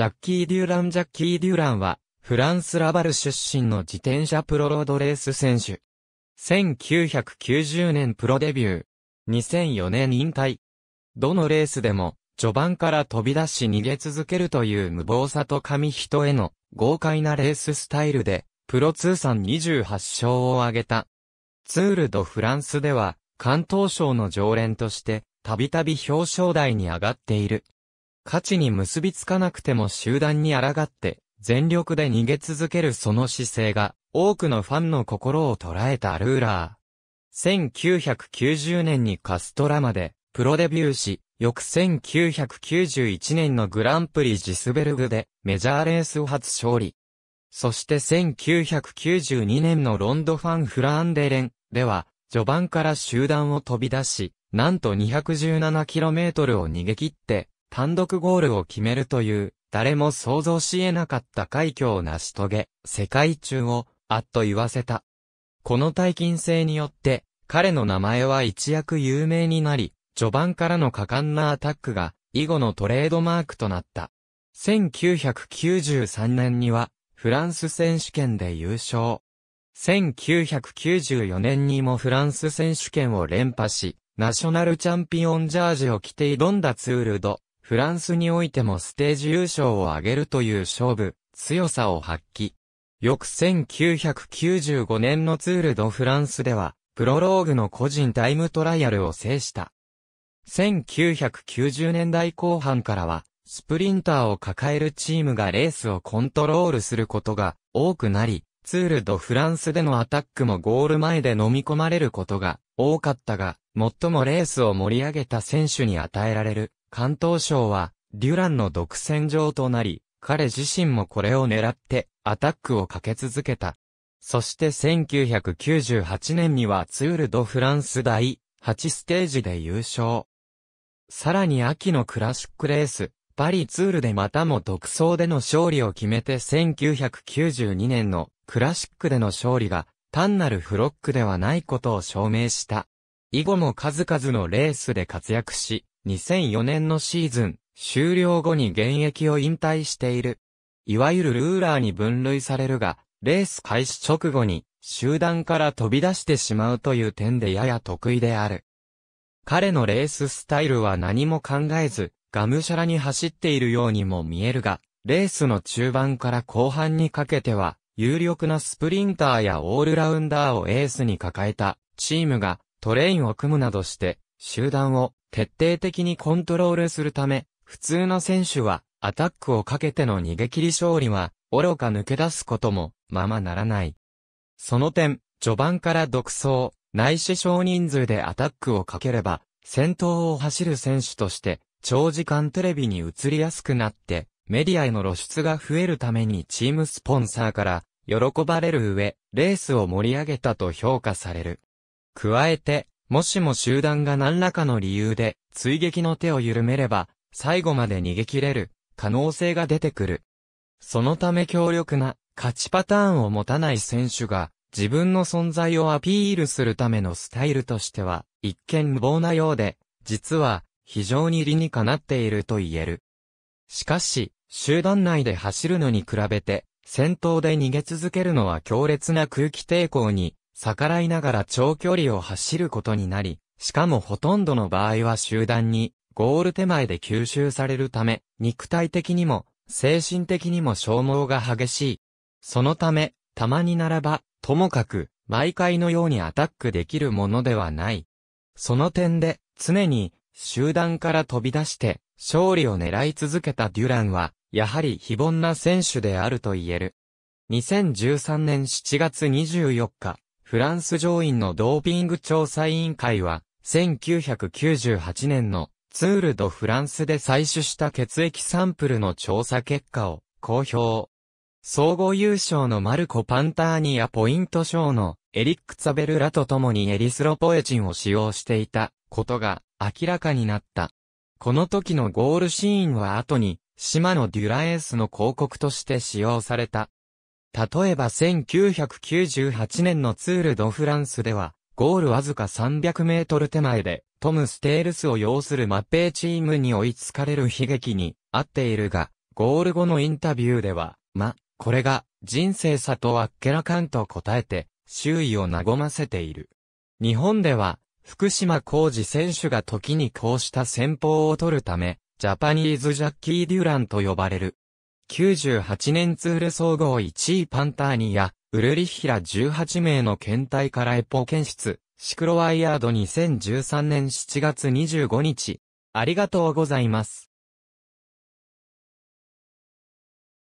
ジャッキー・デューラン・ジャッキー・デューランは、フランス・ラバル出身の自転車プロロードレース選手。1990年プロデビュー。2004年引退。どのレースでも、序盤から飛び出し逃げ続けるという無謀さと紙一重の豪快なレーススタイルで、プロ通算28勝を挙げた。ツール・ド・フランスでは、関東省の常連として、たびたび表彰台に上がっている。価値に結びつかなくても集団に抗って、全力で逃げ続けるその姿勢が、多くのファンの心を捉えたルーラー。1990年にカストラまで、プロデビューし、翌1991年のグランプリジスベルグで、メジャーレース初勝利。そして1992年のロンドファンフランデレンでは、序盤から集団を飛び出し、なんと 217km を逃げ切って、単独ゴールを決めるという、誰も想像し得なかった快挙を成し遂げ、世界中を、あっと言わせた。この大金星によって、彼の名前は一躍有名になり、序盤からの果敢なアタックが、以後のトレードマークとなった。1993年には、フランス選手権で優勝。1994年にもフランス選手権を連覇し、ナショナルチャンピオンジャージを着て挑んだツールド、フランスにおいてもステージ優勝を挙げるという勝負、強さを発揮。翌1995年のツール・ド・フランスでは、プロローグの個人タイムトライアルを制した。1990年代後半からは、スプリンターを抱えるチームがレースをコントロールすることが多くなり、ツール・ド・フランスでのアタックもゴール前で飲み込まれることが多かったが、最もレースを盛り上げた選手に与えられる関東省は、デュランの独占状となり、彼自身もこれを狙って、アタックをかけ続けた。そして1998年にはツール・ド・フランス第8ステージで優勝。さらに秋のクラシックレース、パリツールでまたも独走での勝利を決めて1992年のクラシックでの勝利が単なるフロックではないことを証明した。以後も数々のレースで活躍し、2004年のシーズン、終了後に現役を引退している。いわゆるルーラーに分類されるが、レース開始直後に集団から飛び出してしまうという点でやや得意である。彼のレーススタイルは何も考えず、がむしゃらに走っているようにも見えるが、レースの中盤から後半にかけては、有力なスプリンターやオールラウンダーをエースに抱えたチームがトレインを組むなどして集団を徹底的にコントロールするため、普通の選手はアタックをかけての逃げ切り勝利は、愚か抜け出すことも、ままならない。その点、序盤から独走、内視少人数でアタックをかければ、先頭を走る選手として、長時間テレビに映りやすくなって、メディアへの露出が増えるためにチームスポンサーから、喜ばれる上、レースを盛り上げたと評価される。加えて、もしも集団が何らかの理由で追撃の手を緩めれば、最後まで逃げ切れる可能性が出てくる。そのため強力な勝ちパターンを持たない選手が自分の存在をアピールするためのスタイルとしては一見無謀なようで、実は非常に理にかなっていると言える。しかし、集団内で走るのに比べて、戦闘で逃げ続けるのは強烈な空気抵抗に逆らいながら長距離を走ることになり、しかもほとんどの場合は集団にゴール手前で吸収されるため、肉体的にも精神的にも消耗が激しい。そのため、たまにならば、ともかく、毎回のようにアタックできるものではない。その点で、常に、集団から飛び出して、勝利を狙い続けたデュランは、やはり非凡な選手であると言える。2013年7月24日、フランス上院のドーピング調査委員会は、1998年のツール・ド・フランスで採取した血液サンプルの調査結果を公表。総合優勝のマルコ・パンターニやポイント賞のエリック・ツァベルラと共にエリスロポエチンを使用していたことが明らかになった。この時のゴールシーンは後に、島のデュラエースの広告として使用された。例えば1998年のツール・ド・フランスでは、ゴールわずか300メートル手前で、トム・ステールスを擁するマッペイチームに追いつかれる悲劇にあっているが、ゴール後のインタビューでは、ま、これが人生さとはっけらかんと答えて、周囲を和ませている。日本では、福島浩二選手が時にこうした戦法を取るため、ジャパニーズジャッキー・デュランと呼ばれる98年ツール総合1位パンターニや、ウルリヒラ18名の検体からエポ検出、シクロワイヤード2013年7月25日。ありがとうございます。